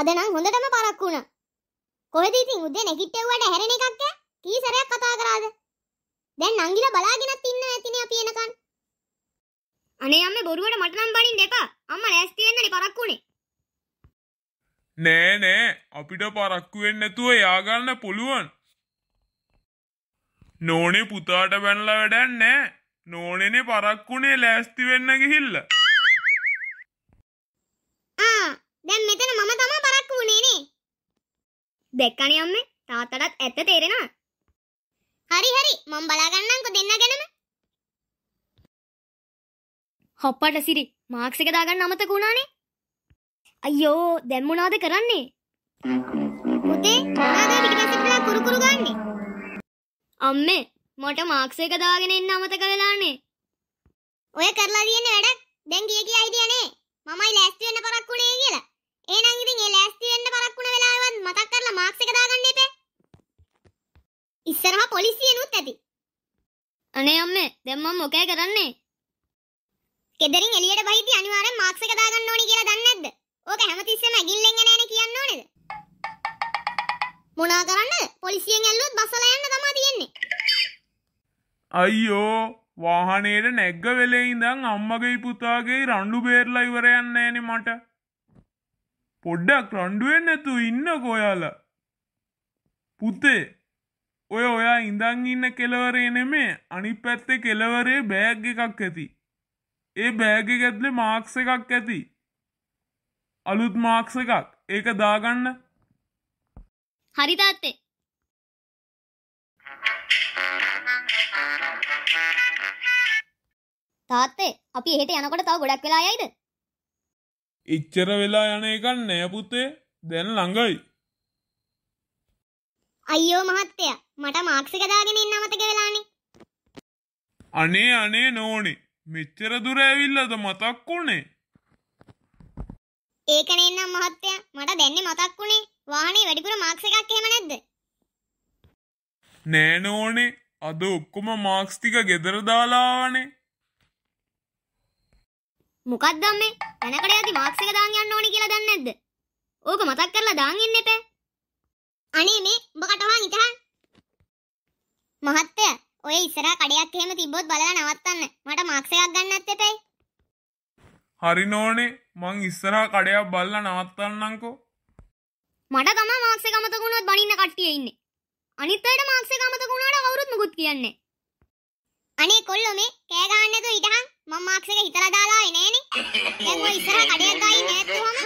අද නම් හොඳටම පරක්කු වුණා. කොහෙද ඉතින් උදේ නැගිට්ටෙව්වට හැරෙන එකක්ද? කී සැරයක් කතා කරාද? දැන් නංගිලා බලාගෙනත් ඉන්න ඇතිනේ අපි එනකන්. අනේ අම්මේ බොරුවට මට නම් බනින්න එපා. අම්මා ලෑස්ති වෙන්නනේ පරක්කු උනේ. නෑ නෑ අපිට පරක්කු වෙන්න නැතුව යා ගන්න පුළුවන්. නෝනේ පුතාට බැනලා වැඩක් නෑ. නෝනේනේ පරක්කුනේ ලෑස්ති වෙන්න ගිහිල්ලා. ආ දැන් මෙතන මම දෙක්කනේ අම්මේ තාත්තටත් ඇත්ත තේරෙනවා. හරි හරි මම බලාගන්නම්කෝ දෙන්න ගැනම. හොප්පට සිරි මාක්ස් එක දාගන්න අමතක වුණානේ. අයියෝ දැන් මොනවද කරන්නේ? පුතේ මොනවද ටිකට් එක කුරු කුරු ගන්නෙ? අම්මේ මට මාක්ස් එක දාගෙන එන්න අමතක වෙලානේ. ඔය කරලා තියෙන වැඩක් දැන් ගිය ගිය අයිඩියා නේ. මමයි ලෑස්ති වෙන්න පරක්කු උනේ කියලා. එහෙනම් පොලිසියනුත් ඇති අනේ අම්මේ දැන් මම මොකෑ කරන්නේ ගෙදරින් එළියට බහිද්දි අනිවාර්යෙන් මාක්ස් එක දාගන්න ඕනි කියලා දන්නේ නැද්ද ඕක හැමතිස්සෙම ඇගිල්ලෙන් එන එන කියන්න ඕනේද මොනා කරන්නද පොලිසියෙන් ඇල්ලුවොත් බසලා යන්න තමයි තියෙන්නේ අයියෝ වාහනේට නැග්ග වෙලේ ඉඳන් අම්මගේ පුතාගේ රණ්ඩු බේරලා ඉවර යන්නේ නෑනේ මට. පොඩ්ඩක් රණ්ඩු වෙන්නේ නැතුව ඉන්නකෝ ඔයාලා. පුතේ ඔය ඔයා ඉඳං ඉන්න කෙලවරේ නෙමේ අනි පැත්තෙ කෙලවරේ බෑග් එකක් ඇති. ඒ බෑග ගැත්ලෙ මාක්ස එකක් ඇති. අලුත් මාක්ස එකක් ඒක දාගන්න හරිතාත්තේ තාත්තේ අපි එහෙට යනකොට තව ගොඩක් වෙලා යයිද? ඉච්චර වෙලා යන එකක් නෑ පුතේ දැන් ළඟයි. අයියෝ මහත්තයා මට මාක්ස් එක දාගෙන ඉන්න අමතක වෙලානේ. අනේ අනේ නෝනේ මෙච්චර දුර ඇවිල්ලාද මතක් වුනේ? ඒක නේනම් මහත්තයා මට දැන්නේ මතක් වුනේ වාහනේ වැඩිපුර මාක්ස් එකක් එහෙම නැද්ද? නෑ නෝනේ අද ඔක්කොම මාක්ස් ටික ගෙදර දාලා ආවනේ. මොකක්ද අම්මේ? තනකඩ යති මාක්ස් එක දාන් යන්න ඕනේ කියලා දන්නේ නැද්ද? ඕක මතක් කරලා දාන් ඉන්න එපා. අනේ මේ උඹ කටවහන් ඉතහන් මහත්තය ඔය ඉස්සරහා කඩයක් එහෙම තිබ්බොත් බලලා නවත්තන්න මට මාක්ස් එකක් ගන්නත් එපයි හරි නෝනේ මං ඉස්සරහා කඩයක් බලලා නවත්තන්නම්කෝ මට තමයි මාක්ස් එක අමතක වුණොත් බනින්න කට්ටිය ඉන්නේ අනිත් අයට මාක්ස් එක අමතක වුණාට කවුරුත් මුකුත් කියන්නේ අනේ කොල්ලෝ මේ කෑ ගහන්න නැතුව ඉඳහන් මම මාක්ස් එක හිතලා දාලා එනේනේ දැන් ඔය ඉස්සරහා කඩයක් ගායි නැත්නම්